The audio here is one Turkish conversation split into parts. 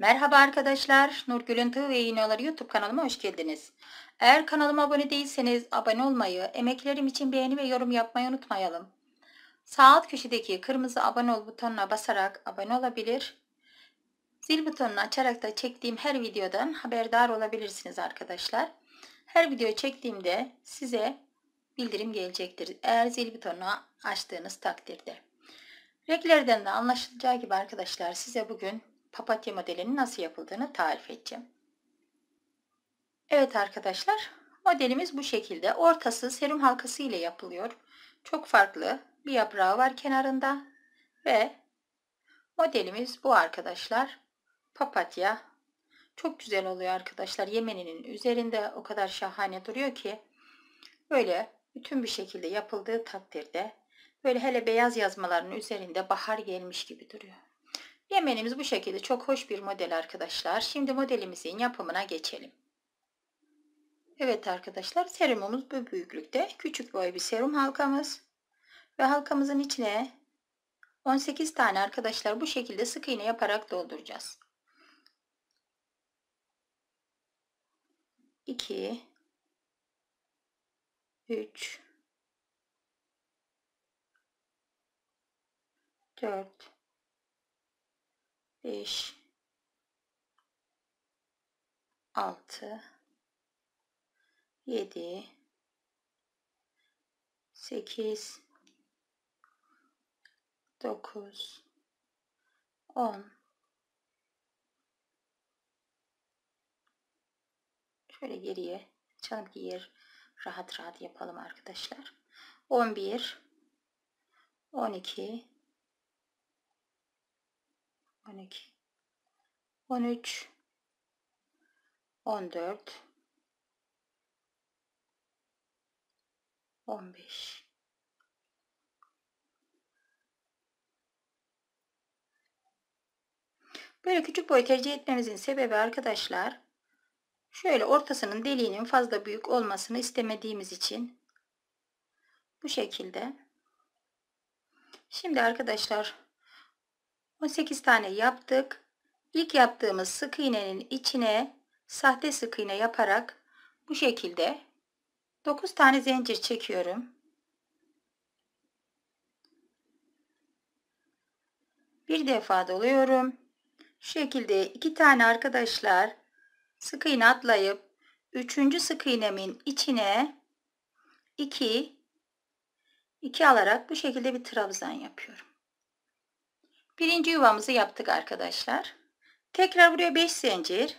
Merhaba arkadaşlar, Nurgül'ün Tığ ve İğneoları YouTube kanalıma hoş geldiniz. Eğer kanalıma abone değilseniz abone olmayı, emeklerim için beğeni ve yorum yapmayı unutmayalım. Sağ alt köşedeki kırmızı abone ol butonuna basarak abone olabilir. Zil butonunu açarak da çektiğim her videodan haberdar olabilirsiniz arkadaşlar. Her video çektiğimde size bildirim gelecektir. Eğer zil butonunu açtığınız takdirde. Renklerden de anlaşılacağı gibi arkadaşlar size bugün papatya modelinin nasıl yapıldığını tarif edeceğim. Evet arkadaşlar modelimiz bu şekilde. Ortası serum halkası ile yapılıyor. Çok farklı bir yaprağı var kenarında ve modelimiz bu arkadaşlar. Papatya çok güzel oluyor arkadaşlar. Yemeninin üzerinde o kadar şahane duruyor ki böyle bütün bir şekilde yapıldığı takdirde böyle hele beyaz yazmaların üzerinde bahar gelmiş gibi duruyor. Yemenimiz bu şekilde çok hoş bir model arkadaşlar. Şimdi modelimizin yapımına geçelim. Evet arkadaşlar serumumuz bu büyüklükte. Küçük boy bir serum halkamız. Ve halkamızın içine 18 tane arkadaşlar bu şekilde sık iğne yaparak dolduracağız. 2 3 4 5 6 7 8 9 10 Şöyle geriye açalım ki yer rahat rahat yapalım arkadaşlar. 11 12 12 13 14 15 Böyle küçük boy tercih etmemizin sebebi arkadaşlar şöyle ortasının deliğinin fazla büyük olmasını istemediğimiz için bu şekilde. Şimdi arkadaşlar 18 tane yaptık. İlk yaptığımız sık iğnenin içine sahte sık iğne yaparak bu şekilde 9 tane zincir çekiyorum. Bir defa doluyorum. Şu şekilde iki tane arkadaşlar sık iğne atlayıp üçüncü sık iğnemin içine 2 2 alarak bu şekilde bir trabzan yapıyorum. Birinci yuvamızı yaptık arkadaşlar. Tekrar buraya 5 zincir.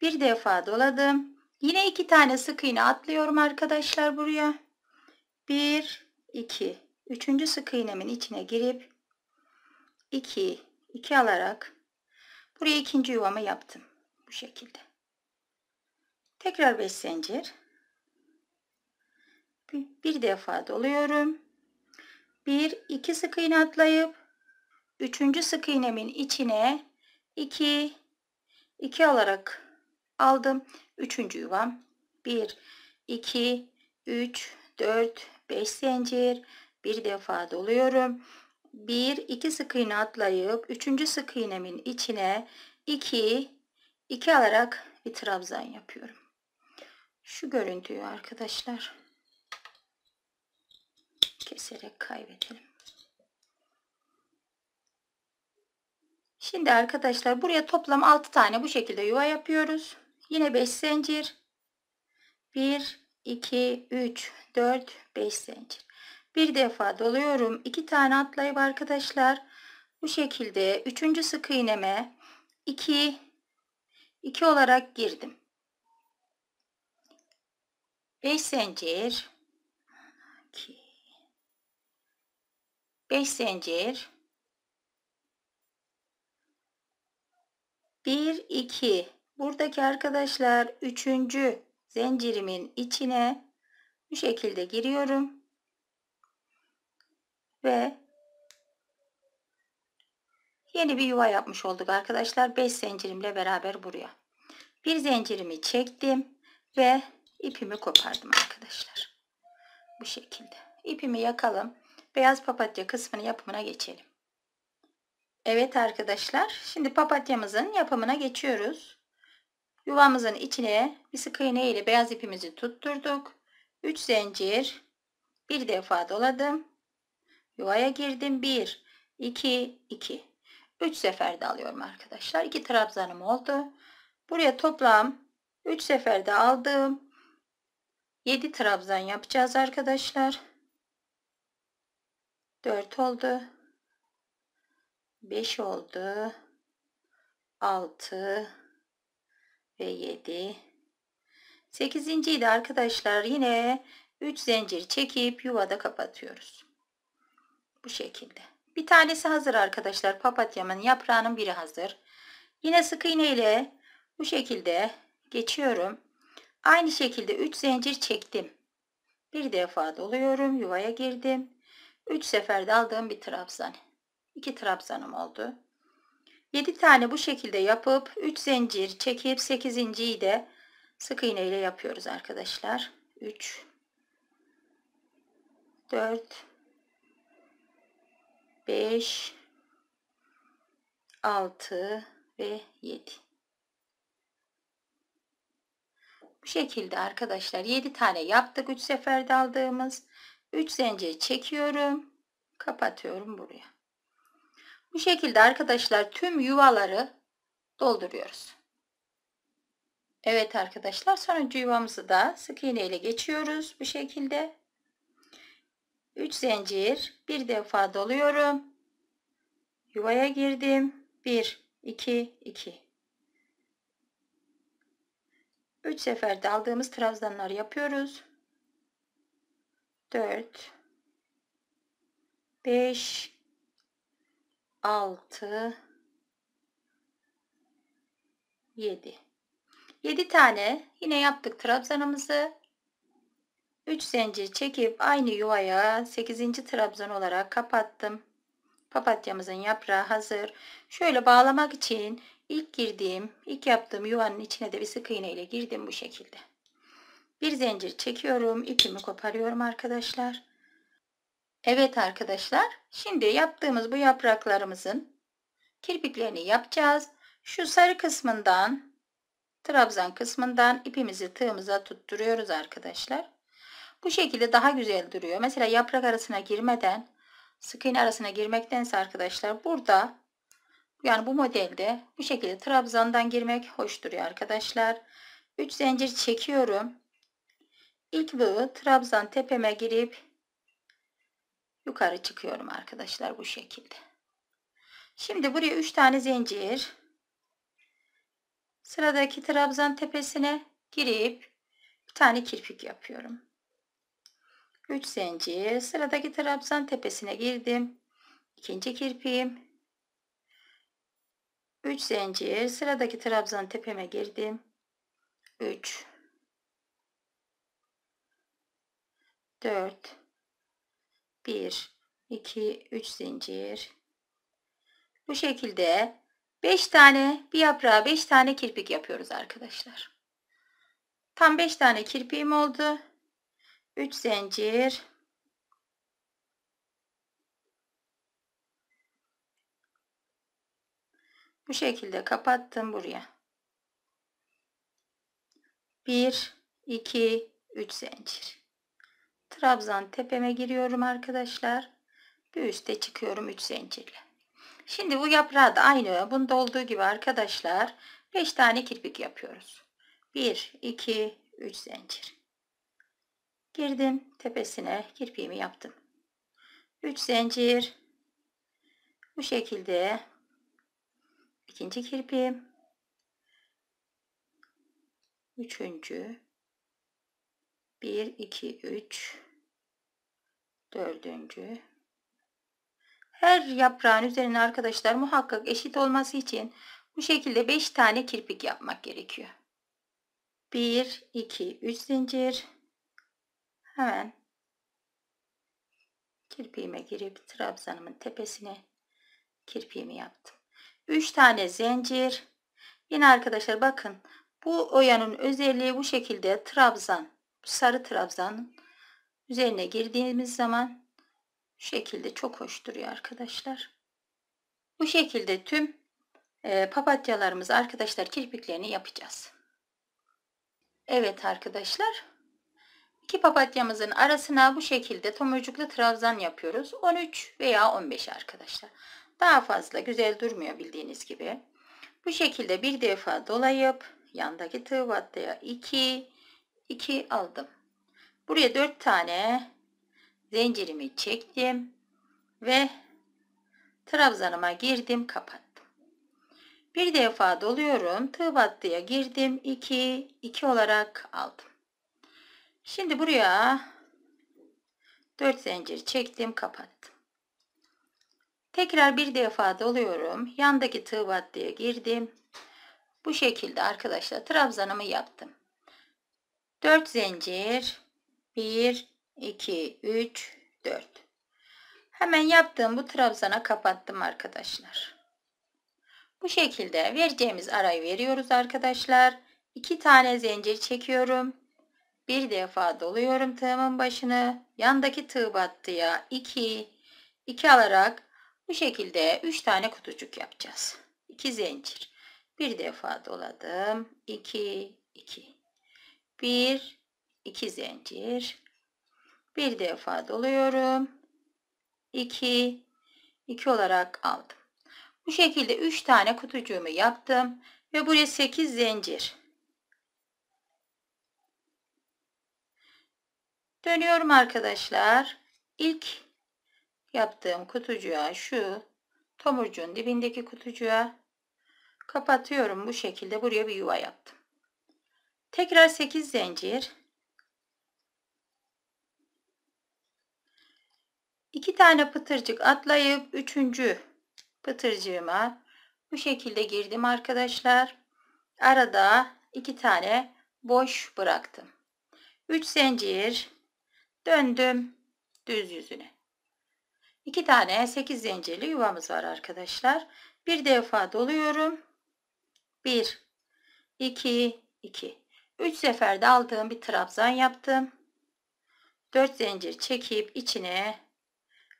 Bir defa doladım. Yine iki tane sık iğne atlıyorum arkadaşlar buraya. 1 2 üçüncü sık iğnemin içine girip 2 2 alarak buraya ikinci yuvamı yaptım bu şekilde. Tekrar 5 zincir. Bir defa doluyorum. 1 2 sık iğne atlayıp 3. sık iğnemin içine 2 2 alarak aldım. 3. yuvam 1 2 3 4 5 zincir bir defa doluyorum. 1 2 sık iğne atlayıp 3. sık iğnemin içine 2 2 alarak bir trabzan yapıyorum. Şu görüntüyü arkadaşlar keserek kaybedelim. Şimdi arkadaşlar buraya toplam 6 tane bu şekilde yuva yapıyoruz. Yine 5 zincir. 1 2 3 4 5 zincir. Bir defa doluyorum. 2 tane atlayıp arkadaşlar bu şekilde 3. sık iğneme 2 2 olarak girdim. 5 zincir 5 zincir 1 2 buradaki arkadaşlar 3. zincirimin içine bu şekilde giriyorum ve yeni bir yuva yapmış olduk arkadaşlar 5 zincirimle beraber buraya bir zincirimi çektim ve ipimi kopardım arkadaşlar bu şekilde ipimi yakalım beyaz papatya kısmını yapımına geçelim. Evet arkadaşlar şimdi papatyamızın yapımına geçiyoruz. Yuvamızın içine bir sık iğne ile beyaz ipimizi tutturduk. 3 zincir bir defa doladım. Yuvaya girdim. 1 2 2 3 seferde alıyorum arkadaşlar. 2 trabzanım oldu. Buraya toplam 3 seferde aldım. 7 trabzan yapacağız arkadaşlar. 4 oldu 5 oldu 6 ve 7 8. de arkadaşlar yine 3 zincir çekip yuvada kapatıyoruz bu şekilde bir tanesi hazır arkadaşlar papatyamın yaprağının biri hazır yine sık iğne ile bu şekilde geçiyorum aynı şekilde 3 zincir çektim bir defa doluyorum yuvaya girdim 3 seferde aldığım bir trabzan. 2 trabzanım oldu. 7 tane bu şekilde yapıp 3 zincir çekip 8. de sık iğne ile yapıyoruz arkadaşlar. 3 4 5 6 ve 7 bu şekilde arkadaşlar 7 tane yaptık 3 seferde aldığımız 3 zincir çekiyorum. Kapatıyorum buraya. Bu şekilde arkadaşlar tüm yuvaları dolduruyoruz. Evet arkadaşlar sonuncu yuvamızı da sık iğne ile geçiyoruz bu şekilde. 3 zincir bir defa doluyorum. Yuvaya girdim. 1 2 2 3 sefer aldığımız trabzanlar yapıyoruz. 4 5 6 7 7 tane yine yaptık trabzanımızı 3 zincir çekip aynı yuvaya 8. trabzan olarak kapattım papatyamızın yaprağı hazır şöyle bağlamak için ilk girdiğim ilk yaptığım yuvanın içine de bir sık iğne ile girdim bu şekilde bir zincir çekiyorum. ipimi koparıyorum arkadaşlar. Evet arkadaşlar. Şimdi yaptığımız bu yapraklarımızın kirpiklerini yapacağız. Şu sarı kısmından trabzan kısmından ipimizi tığımıza tutturuyoruz arkadaşlar. Bu şekilde daha güzel duruyor. Mesela yaprak arasına girmeden sık iğne arasına girmektense arkadaşlar burada yani bu modelde bu şekilde trabzandan girmek hoş duruyor arkadaşlar. 3 zincir çekiyorum. İlk bağı trabzan tepeme girip yukarı çıkıyorum arkadaşlar bu şekilde. Şimdi buraya 3 tane zincir. Sıradaki trabzan tepesine girip bir tane kirpik yapıyorum. 3 zincir. Sıradaki trabzan tepesine girdim. ikinci kirpiğim. 3 zincir. Sıradaki trabzan tepeme girdim. 3 4 1 2 3 zincir bu şekilde 5 tane bir yaprağa 5 tane kirpik yapıyoruz arkadaşlar tam 5 tane kirpiğim oldu 3 zincir bu şekilde kapattım buraya 1 2 3 zincir trabzan tepeme giriyorum arkadaşlar. Bir üste çıkıyorum 3 zincirle. Şimdi bu yaprağı da aynı bunda olduğu gibi arkadaşlar 5 tane kirpik yapıyoruz. 1, 2, 3 zincir. Girdim tepesine kirpiğimi yaptım. 3 zincir. Bu şekilde ikinci kirpiğim. Üçüncü. 1, 2, 3 dördüncü. Her yaprağın üzerine arkadaşlar muhakkak eşit olması için bu şekilde 5 tane kirpik yapmak gerekiyor. 1, 2, 3 zincir. Hemen kirpiğime girip trabzanımın tepesine kirpiğimi yaptım. 3 tane zincir. Yine arkadaşlar bakın bu oyanın özelliği bu şekilde trabzan, sarı trabzanın Üzerine girdiğimiz zaman şu şekilde çok hoş duruyor arkadaşlar. Bu şekilde tüm e, papatyalarımızı arkadaşlar kirpiklerini yapacağız. Evet arkadaşlar. iki papatyamızın arasına bu şekilde tomurcuklu trabzan yapıyoruz. 13 veya 15 arkadaşlar. Daha fazla güzel durmuyor bildiğiniz gibi. Bu şekilde bir defa dolayıp yandaki tığ battaya 2 2 aldım. Buraya 4 tane zincirimi çektim ve trabzanıma girdim kapattım. Bir defa doluyorum. Tığ battıya girdim. 2 2 olarak aldım. Şimdi buraya 4 zincir çektim kapattım. Tekrar bir defa doluyorum. Yandaki tığ battıya girdim. Bu şekilde arkadaşlar trabzanımı yaptım. 4 zincir 1, 2, 3, 4. Hemen yaptığım bu trabzana kapattım arkadaşlar. Bu şekilde vereceğimiz arayı veriyoruz arkadaşlar. 2 tane zincir çekiyorum. Bir defa doluyorum tığımın başını. Yandaki tığ battıya 2, 2 alarak bu şekilde 3 tane kutucuk yapacağız. 2 zincir. Bir defa doladım. 2, 2. 1, 2 zincir bir defa doluyorum 2 2 olarak aldım bu şekilde 3 tane kutucuğumu yaptım ve buraya 8 zincir dönüyorum arkadaşlar ilk yaptığım kutucuğa şu tomurcuğun dibindeki kutucuğa kapatıyorum bu şekilde buraya bir yuva yaptım tekrar 8 zincir 2 tane pıtırcık atlayıp üçüncü pıtırcığıma bu şekilde girdim arkadaşlar. Arada iki tane boş bıraktım. Üç zincir döndüm düz yüzüne. İki tane 8 zincirli yuvamız var arkadaşlar. Bir defa doluyorum. 1 2 2 3 seferde aldığım bir trabzan yaptım. 4 zincir çekip içine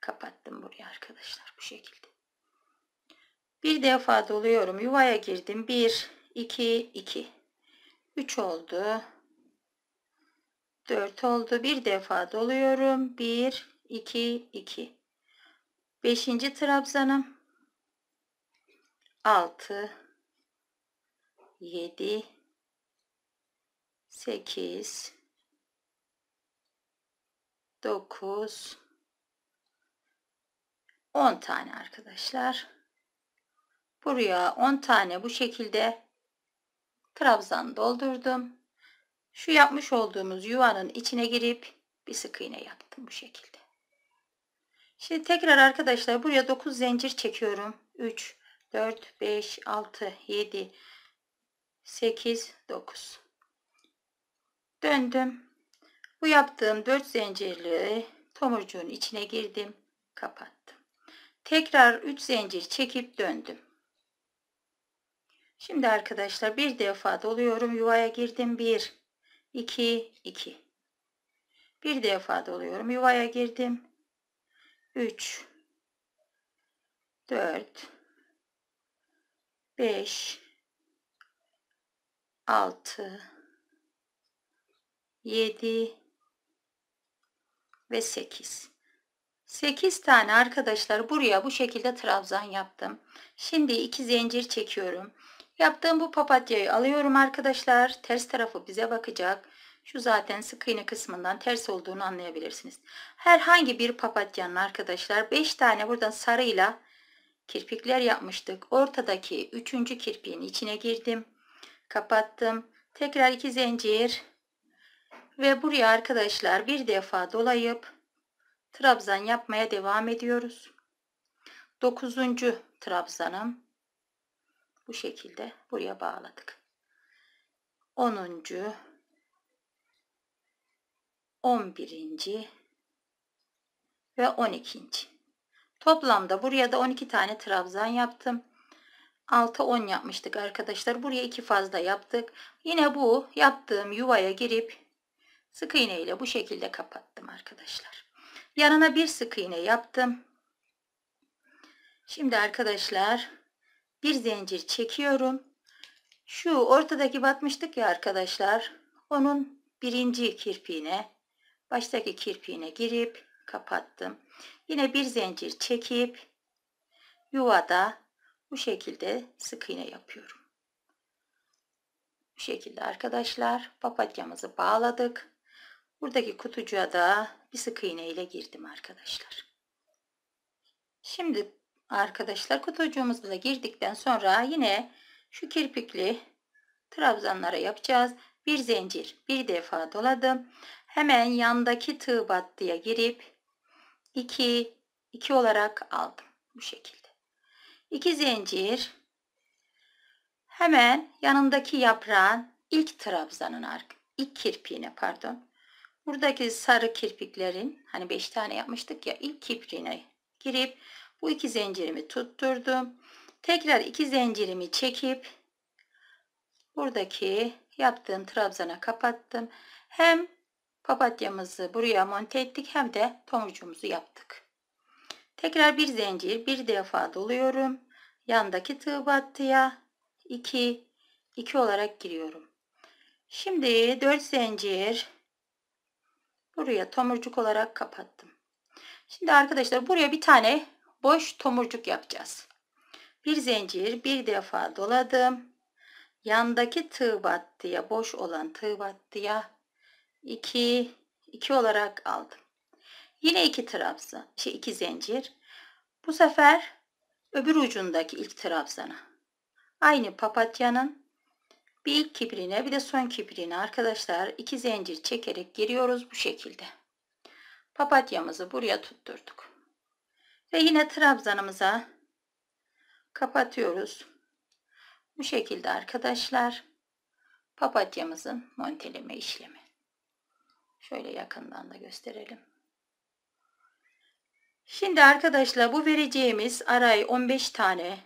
Kapattım buraya arkadaşlar bu şekilde. Bir defa doluyorum. Yuvaya girdim. 1, 2, 2. 3 oldu. 4 oldu. Bir defa doluyorum. 1, 2, 2. 5. trabzanım. 6, 7, 8, 9, 10 tane arkadaşlar. Buraya 10 tane bu şekilde trabzan doldurdum. Şu yapmış olduğumuz yuvanın içine girip bir sık iğne yaptım bu şekilde. Şimdi tekrar arkadaşlar buraya 9 zincir çekiyorum. 3, 4, 5, 6, 7, 8, 9. Döndüm. Bu yaptığım 4 zincirli tomurcuğun içine girdim. Kapat tekrar 3 zincir çekip döndüm şimdi arkadaşlar bir defa doluyorum yuvaya girdim 1 2 2 bir defa doluyorum yuvaya girdim 3 4 5 6 7 ve 8 8 tane arkadaşlar buraya bu şekilde trabzan yaptım. Şimdi iki zincir çekiyorum. Yaptığım bu papatyayı alıyorum arkadaşlar. Ters tarafı bize bakacak. Şu zaten sık iğne kısmından ters olduğunu anlayabilirsiniz. Herhangi bir papatyanın arkadaşlar 5 tane buradan sarıyla kirpikler yapmıştık. Ortadaki 3. kirpiğin içine girdim. Kapattım. Tekrar 2 zincir. Ve buraya arkadaşlar bir defa dolayıp trabzan yapmaya devam ediyoruz. 9. trabzanım bu şekilde buraya bağladık. 10. 11. ve 12. Toplamda buraya da 12 tane trabzan yaptım. 6 10 yapmıştık arkadaşlar. Buraya iki fazla yaptık. Yine bu yaptığım yuvaya girip sık iğne ile bu şekilde kapattım arkadaşlar. Yanına bir sık iğne yaptım. Şimdi arkadaşlar bir zincir çekiyorum. Şu ortadaki batmıştık ya arkadaşlar. Onun birinci kirpiğine baştaki kirpiğine girip kapattım. Yine bir zincir çekip yuvada bu şekilde sık iğne yapıyorum. Bu şekilde arkadaşlar papatyamızı bağladık. Buradaki kutucuğa da bir sık iğne ile girdim arkadaşlar. Şimdi arkadaşlar kutucuğumuzu girdikten sonra yine şu kirpikli trabzanlara yapacağız. Bir zincir bir defa doladım. Hemen yandaki tığ battıya girip 2 2 olarak aldım bu şekilde. 2 zincir hemen yanındaki yaprağın ilk trabzanın ilk kirpiğine pardon Buradaki sarı kirpiklerin hani 5 tane yapmıştık ya ilk kipriğine girip bu iki zincirimi tutturdum. Tekrar iki zincirimi çekip buradaki yaptığım trabzana kapattım. Hem papatyamızı buraya monte ettik hem de tomurcuğumuzu yaptık. Tekrar bir zincir bir defa doluyorum. Yandaki tığ battıya 2 2 olarak giriyorum. Şimdi 4 zincir Buraya tomurcuk olarak kapattım. Şimdi arkadaşlar buraya bir tane boş tomurcuk yapacağız. Bir zincir bir defa doladım. Yandaki tığ battıya boş olan tığ battıya 2 2 olarak aldım. Yine iki trabzan, şey iki zincir. Bu sefer öbür ucundaki ilk trabzana. Aynı papatyanın bir ilk kibriğine bir de son kibriğine arkadaşlar iki zincir çekerek giriyoruz bu şekilde. Papatyamızı buraya tutturduk. Ve yine trabzanımıza kapatıyoruz. Bu şekilde arkadaşlar papatyamızın monteleme işlemi. Şöyle yakından da gösterelim. Şimdi arkadaşlar bu vereceğimiz arayı 15 tane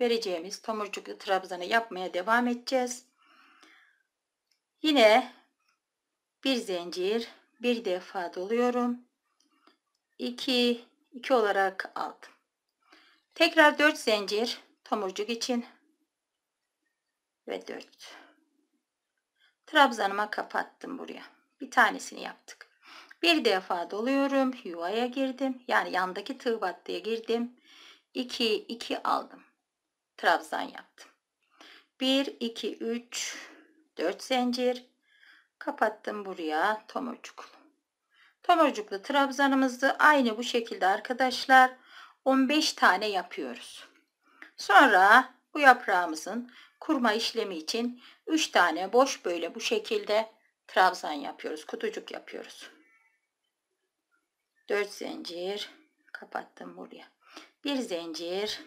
vereceğimiz tomurcuklu trabzanı yapmaya devam edeceğiz. Yine bir zincir bir defa doluyorum. 2 2 olarak aldım. Tekrar 4 zincir tomurcuk için ve 4. Trabzanıma kapattım buraya. Bir tanesini yaptık. Bir defa doluyorum. Yuvaya girdim. Yani yandaki tığ battıya girdim. 2 2 aldım. Trabzan yaptım. 1 2 3 4 zincir kapattım buraya tomurcuklu tomurcuklu trabzanımızı aynı bu şekilde arkadaşlar 15 tane yapıyoruz sonra bu yaprağımızın kurma işlemi için 3 tane boş böyle bu şekilde trabzan yapıyoruz kutucuk yapıyoruz 4 zincir kapattım buraya bir zincir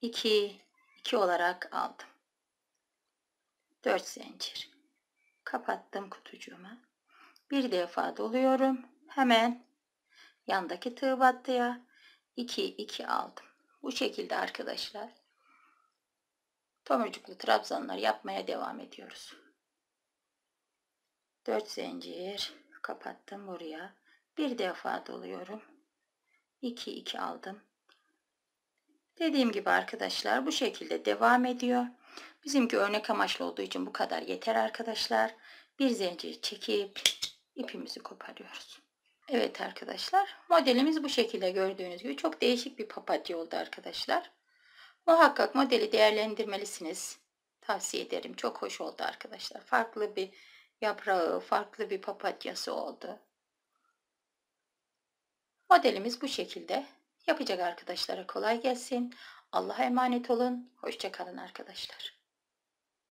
2 2 olarak aldım 4 zincir kapattım kutucuğumu bir defa doluyorum hemen yandaki tığ battıya 2 2 aldım bu şekilde arkadaşlar tomurcuklu trabzanlar yapmaya devam ediyoruz 4 zincir kapattım buraya bir defa doluyorum 2 2 aldım dediğim gibi arkadaşlar bu şekilde devam ediyor Bizimki örnek amaçlı olduğu için bu kadar yeter arkadaşlar. Bir zincir çekip ipimizi koparıyoruz. Evet arkadaşlar modelimiz bu şekilde gördüğünüz gibi çok değişik bir papatya oldu arkadaşlar. Muhakkak modeli değerlendirmelisiniz. Tavsiye ederim. Çok hoş oldu arkadaşlar. Farklı bir yaprağı, farklı bir papatyası oldu. Modelimiz bu şekilde. Yapacak arkadaşlara kolay gelsin. Allah'a emanet olun. Hoşçakalın arkadaşlar.